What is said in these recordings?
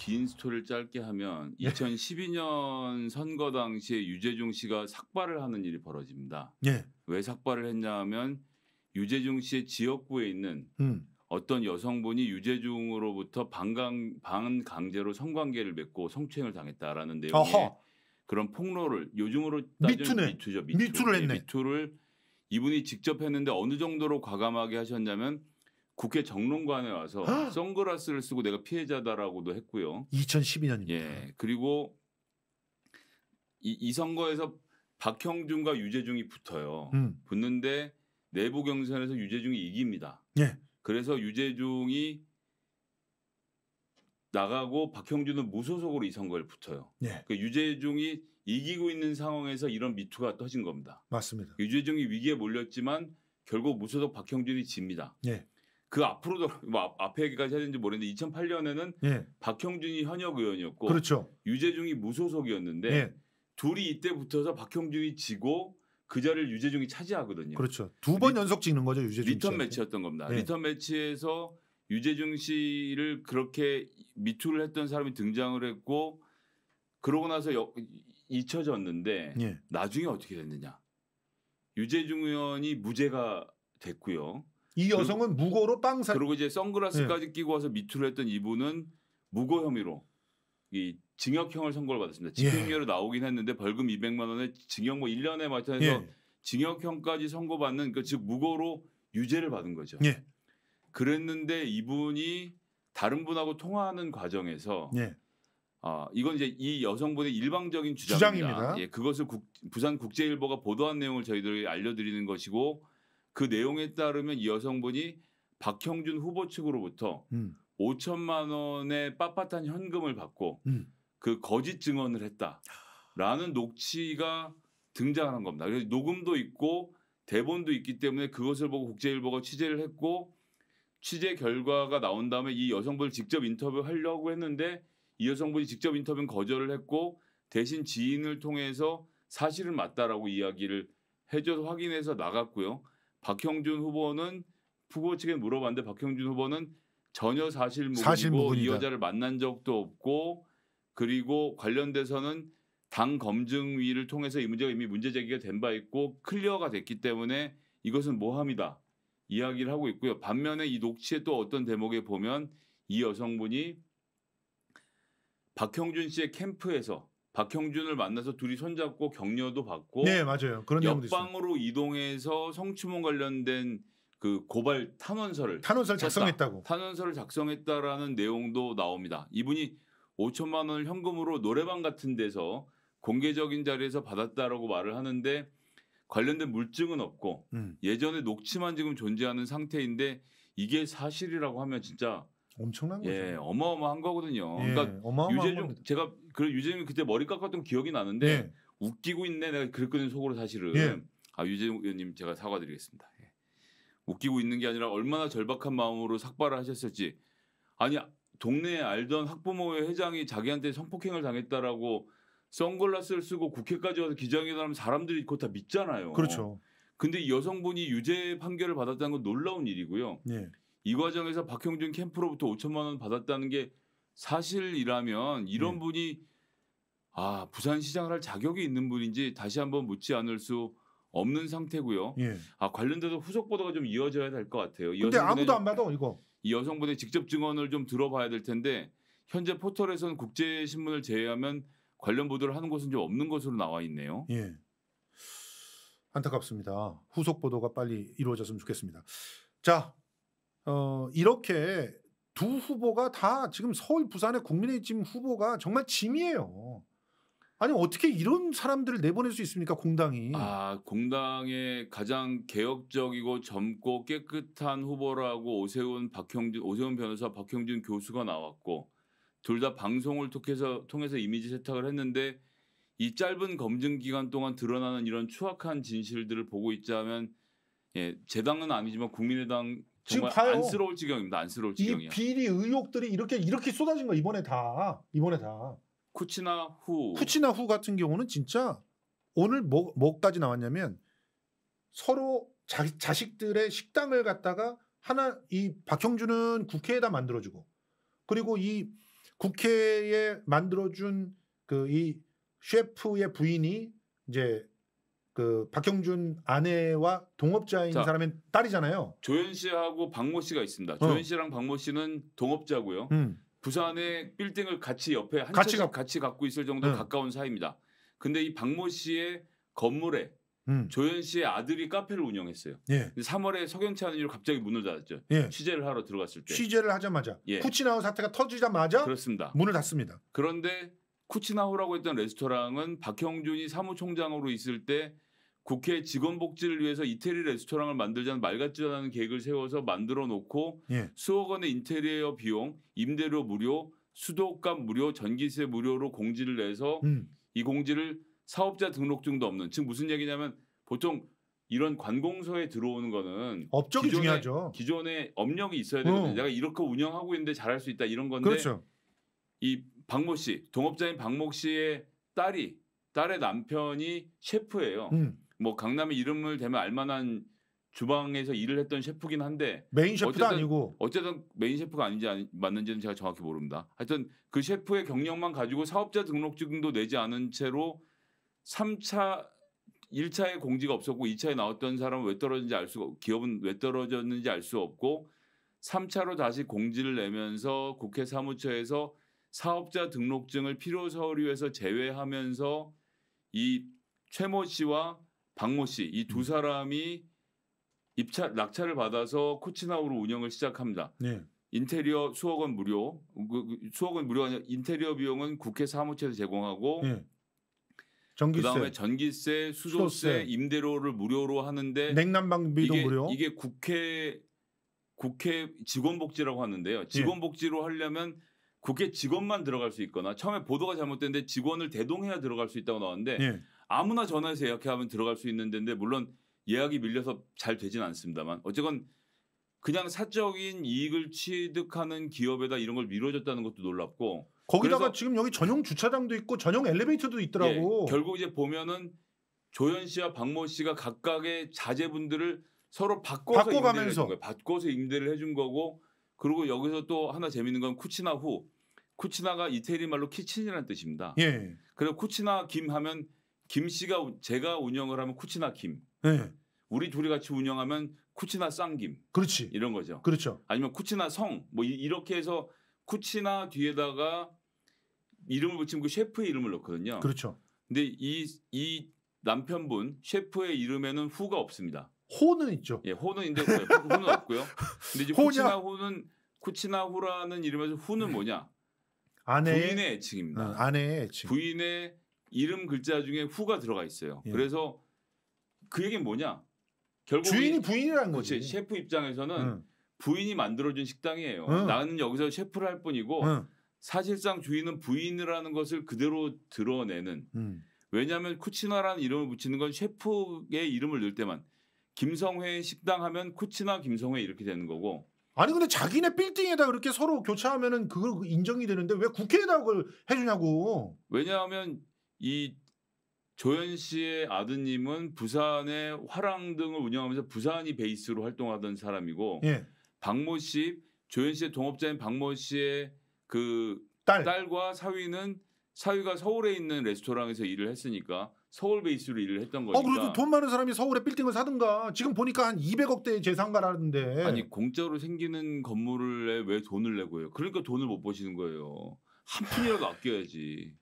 긴 스토리를 짧게 하면 2012년 선거 당시에 유재중 씨가 삭발을 하는 일이 벌어집니다. 예. 왜 삭발을 했냐하면 유재중 씨의 지역구에 있는 음. 어떤 여성분이 유재중으로부터 반강 반강제로 성관계를 맺고 성추행을 당했다라는 내용의 어허. 그런 폭로를 요즘으로 따지면 미투 미투죠. 미투. 미투를 했네. 미투를 이분이 직접 했는데 어느 정도로 과감하게 하셨냐면 국회 정론관에 와서 헉! 선글라스를 쓰고 내가 피해자다라고도 했고요. 2012년입니다. 예. 그리고 이, 이 선거에서 박형준과 유재중이 붙어요. 음. 붙는데 내부 경선에서 유재중이 이깁니다. 예. 그래서 유재중이 나가고 박형준은 무소속으로 이 선거를 붙어요. 예. 그 유재중이 이기고 있는 상황에서 이런 미투가 터진 겁니다. 맞습니다. 유재중이 위기에 몰렸지만 결국 무소속 박형준이 집니다. 예. 그 앞으로도 뭐 앞에 얘기까지 해야 되는지 모르는데 겠 2008년에는 예. 박형준이 현역 의원이었고 그렇죠. 유재중이 무소속이었는데 예. 둘이 이때 부터서 박형준이 지고 그 자리를 유재중이 차지하거든요. 그렇죠. 두 번 연속 찍는 거죠 유재중 리턴 씨한테. 매치였던 겁니다. 예. 리턴 매치에서 유재중 씨를 그렇게 미투를 했던 사람이 등장을 했고 그러고 나서 여, 잊혀졌는데 예. 나중에 어떻게 됐느냐. 유재중 의원이 무죄가 됐고요. 이 여성은 무고로 빵 사. 그리고 이제 선글라스까지 네. 끼고 와서 미투를 했던 이분은 무고 혐의로 이 징역형을 선고를 받았습니다. 집행유예로 예. 나오긴 했는데 벌금 200만 원에 징역 뭐 1년에 맞춰서 예. 징역형까지 선고받는 그즉 그러니까 무고로 유죄를 받은 거죠. 예. 그랬는데 이분이 다른 분하고 통화하는 과정에서 예. 어, 이건 이제 이 여성분의 일방적인 주장입니다. 주장입니다. 예, 그것을 국, 부산 국제일보가 보도한 내용을 저희들이 알려드리는 것이고 그 내용에 따르면 이 여성분이 박형준 후보 측으로부터 음. 5천만 원의 빳빳한 현금을 받고 음. 그 거짓 증언을 했다라는 녹취가 등장하는 겁니다. 그래서 녹음도 있고 대본도 있기 때문에 그것을 보고 국제일보가 취재를 했고 취재 결과가 나온 다음에 이 여성분을 직접 인터뷰하려고 했는데 이 여성분이 직접 인터뷰는 거절을 했고 대신 지인을 통해서 사실은 맞다라고 이야기를 해줘서 확인해서 나갔고요. 박형준 후보는 후보 측에 물어봤는데 박형준 후보는 전혀 사실 무근이고 사실 이 여자를 만난 적도 없고 그리고 관련돼서는 당 검증위를 통해서 이 문제가 이미 문제 제기가 된 바 있고 클리어가 됐기 때문에 이것은 모함이다 이야기를 하고 있고요. 반면에 이녹취에또 어떤 대목에 보면 이 여성분이 박형준 씨의 캠프에서 박형준을 만나서 둘이 손잡고 격려도 받고 네 맞아요 그런 역방으로 이동해서 성추문 관련된 그 고발 탄원서를 탄원서를 작성했다고 탄원서를 작성했다라는 내용도 나옵니다. 이분이 5천만 원을 현금으로 노래방 같은 데서 공개적인 자리에서 받았다라고 말을 하는데 관련된 물증은 없고 음. 예전에 녹취만 지금 존재하는 상태인데 이게 사실이라고 하면 진짜 엄청난 예, 거죠. 예, 어마어마한 거거든요. 예, 그러니까 어마어마한 유재중 겁니다. 제가 그 유재중 그때 머리 깎았던 기억이 나는데 예. 웃기고 있네 내가 그랬거든요 속으로 사실은. 예. 아 유재중 의원님 제가 사과드리겠습니다. 예. 웃기고 있는 게 아니라 얼마나 절박한 마음으로 삭발을 하셨을지 아니 동네에 알던 학부모회 회장이 자기한테 성폭행을 당했다라고 선글라스를 쓰고 국회까지 와서 기자회견하면 사람들이 그거 다 믿잖아요. 그렇죠. 근데 여성분이 유죄 판결을 받았다는 건 놀라운 일이고요. 예. 이 과정에서 박형준 캠프로부터 5천만 원 받았다는 게 사실이라면 이런 네. 분이 아 부산시장을 할 자격이 있는 분인지 다시 한번 묻지 않을 수 없는 상태고요. 예. 아 관련돼서 후속 보도가 좀 이어져야 될 것 같아요. 근데 아무도 안 받아 이거. 이 여성분의 직접 증언을 좀 들어봐야 될 텐데 현재 포털에서는 국제 신문을 제외하면 관련 보도를 하는 곳은 좀 없는 것으로 나와 있네요. 예. 안타깝습니다. 후속 보도가 빨리 이루어졌으면 좋겠습니다. 자, 어, 이렇게 두 후보가 다 지금 서울 부산의 국민의힘 후보가 정말 짐이에요. 아니 어떻게 이런 사람들을 내보낼 수 있습니까 공당이? 아 공당의 가장 개혁적이고 젊고 깨끗한 후보라고 오세훈 박형준 오세훈 변호사 박형준 교수가 나왔고 둘 다 방송을 통해서 통해서 이미지 세탁을 했는데 이 짧은 검증 기간 동안 드러나는 이런 추악한 진실들을 보고 있자면 예, 재 당은 아니지만 국민의당 지금 봐요. 안쓰러울 지경입니다. 안쓰러울 지경이야. 이 비리 의혹들이 이렇게 이렇게 쏟아진 거 이번에 다 이번에 다. 쿠치나 후. 쿠치나 후 같은 경우는 진짜 오늘 뭐 뭐까지 나왔냐면 서로 자, 자식들의 식당을 갖다가 하나 이 박형준은 국회에다 만들어주고 그리고 이 국회에 만들어준 그 이 셰프의 부인이 이제 그 박형준 아내와 동업자인 자, 사람은 딸이잖아요. 조현 씨하고 박모 씨가 있습니다. 어. 조현 씨랑 박모 씨는 동업자고요. 음. 부산의 빌딩을 같이 옆에 한 같이, 가... 같이 갖고 있을 정도 음. 가까운 사이입니다. 근데 이 박모 씨의 건물에 음. 조현 씨의 아들이 카페를 운영했어요. 예. 3월에 서경찬 의원이 갑자기 문을 닫았죠. 예. 취재를 하러 들어갔을 때. 취재를 하자마자 예. 쿠치나우 사태가 터지자마자 그렇습니다. 문을 닫습니다. 그런데 쿠치나호라고 했던 레스토랑은 박형준이 사무총장으로 있을 때 국회 직원 복지를 위해서 이태리 레스토랑을 만들자는 말 같지도 않은 계획을 세워서 만들어 놓고 예. 수억 원의 인테리어 비용, 임대료 무료, 수도값 무료, 전기세 무료로 공지를 내서 음. 이 공지를 사업자 등록증도 없는 즉 무슨 얘기냐면 보통 이런 관공서에 들어오는 거는 업적이 기존에, 중요하죠. 기존에 업력이 있어야 되거든요. 어. 내가 이렇게 운영하고 있는데 잘할 수 있다 이런 건데 그렇죠. 이 박모 씨, 동업자인 박모 씨의 딸이 딸의 남편이 셰프예요. 음. 뭐강남의 이름을 대면 알만한 주방에서 일을 했던 셰프긴 한데 메인 셰프도 어쨌든, 아니고 어쨌든 메인 셰프가 아닌지 아니, 맞는지는 제가 정확히 모릅니다. 하여튼 그 셰프의 경력만 가지고 사업자 등록증도 내지 않은 채로 3차 1차에 공지가 없었고 2차에 나왔던 사람은 왜 떨어졌는지 알 수가 기업은 왜 떨어졌는지 알 수 없고 3차로 다시 공지를 내면서 국회 사무처에서 사업자 등록증을 필요 서류에서 제외하면서 이 최 모 씨와 박 모 씨 이두 음. 사람이 입찰 낙찰을 받아서 코치나우로 운영을 시작합니다. 네. 인테리어 수억 원 무료, 그, 그 수억 원무료 아니라 인테리어 비용은 국회 사무처에서 제공하고 네. 전기세. 그다음에 전기세, 수도세, 수도세, 임대료를 무료로 하는데 냉난방비도 이게, 무료. 이게 국회 국회 직원복지라고 하는데요. 예. 직원복지로 하려면 국회 직원만 들어갈 수 있거나 처음에 보도가 잘못됐는데 직원을 대동해야 들어갈 수 있다고 나왔는데 예. 아무나 전화해서 예약하면 들어갈 수 있는 데 물론 예약이 밀려서 잘 되진 않습니다만 어쨌건 그냥 사적인 이익을 취득하는 기업에다 이런 걸 미뤄줬다는 것도 놀랍고 거기다가 지금 여기 전용 주차장도 있고 전용 엘리베이터도 있더라고. 예, 결국 이제 보면은 조현 씨와 박모 씨가 각각의 자제분들을 서로 바꿔서 바꿔가면서 바꿔서 임대를 해준 거고 그리고 여기서 또 하나 재밌는 건 쿠치나 후. 쿠치나가 이태리 말로 키친이라는 뜻입니다. 예. 그리고 쿠치나 김 하면 김 씨가 제가 운영을 하면 쿠치나 김. 예. 우리 둘이 같이 운영하면 쿠치나 쌍김. 그렇지. 이런 거죠. 그렇죠. 아니면 쿠치나 성. 뭐 이렇게 해서 쿠치나 뒤에다가 이름을 붙이면 그 셰프의 이름을 넣거든요. 그렇죠. 근데 이, 이 남편분 셰프의 이름에는 후가 없습니다. 호는 있죠. 예, 호는 있데 호는 없고요. 근데 이제 호냐? 호는 쿠치나호라는 이름에서 후는 뭐냐? 아내 부인의 애칭입니다. 어, 아내의 애칭. 부인의 이름 글자 중에 후가 들어가 있어요. 예. 그래서 그 얘기는 뭐냐? 결국 주인이 부인이라는 거지. 셰프 입장에서는 응. 부인이 만들어준 식당이에요. 응. 나는 여기서 셰프를 할 뿐이고 응. 사실상 주인은 부인이라는 것을 그대로 드러내는. 왜냐하면 쿠치나라는 이름을 붙이는 건 셰프의 이름을 넣을 때만 김성회 식당 하면 쿠치나 김성회 이렇게 되는 거고 아니 근데 자기네 빌딩에다 그렇게 서로 교차하면은 그걸 인정이 되는데 왜 국회에다 그걸 해주냐고. 왜냐하면 이 조현 씨의 아드님은 부산의 화랑 등을 운영하면서 부산이 베이스로 활동하던 사람이고 예. 박모 씨, 조현 씨의 동업자인 박모 씨의 그 딸. 딸과 사위는 사위가 서울에 있는 레스토랑에서 일을 했으니까 서울 베이스로 일을 했던 어, 거니까. 어, 그래도 돈 많은 사람이 서울에 빌딩을 사든가. 지금 보니까 한 200억대 재산가라는데. 아니 공짜로 생기는 건물을 왜 돈을 내고 요 그러니까 돈을 못 버시는 거예요. 한 푼이라도 아껴야지.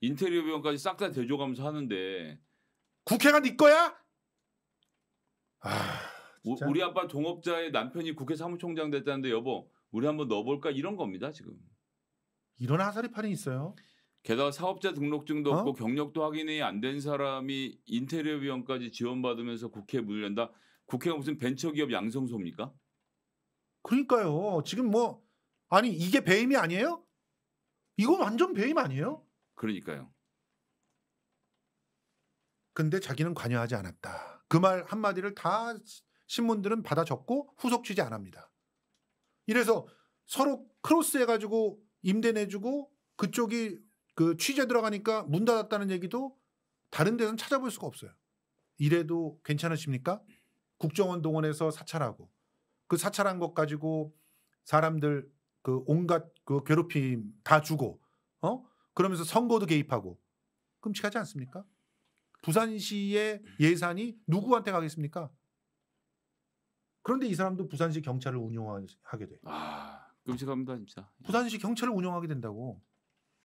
인테리어 비용까지 싹 다대줘가면 하는데. 국회가 네 거야? 아, 우, 우리 아빠 동업자의 남편이 국회 사무총장 됐다는데 여보, 우리 한번 넣어볼까 이런 겁니다 지금. 이런 하사리판이 있어요. 게다가 사업자 등록증도 없고 어? 경력도 확인이 안 된 사람이 인테리어 위원까지 지원받으면서 국회 에 물린다. 국회가 무슨 벤처기업 양성소입니까? 그러니까요. 지금 뭐 아니 이게 배임이 아니에요? 이건 완전 배임 아니에요? 그러니까요. 근데 자기는 관여하지 않았다. 그 말 한마디를 다 신문들은 받아 적고 후속 취재 안 합니다. 이래서 서로 크로스 해가지고 임대 내주고 그쪽이 그 취재 들어가니까 문 닫았다는 얘기도 다른 데는 찾아볼 수가 없어요. 이래도 괜찮으십니까? 국정원 동원해서 사찰하고 그 사찰한 것 가지고 사람들 그 온갖 그 괴롭힘 다 주고 어 그러면서 선거도 개입하고 끔찍하지 않습니까? 부산시의 예산이 누구한테 가겠습니까? 그런데 이 사람도 부산시 경찰을 운영하게 돼. 아 끔찍합니다 진짜. 부산시 경찰을 운영하게 된다고.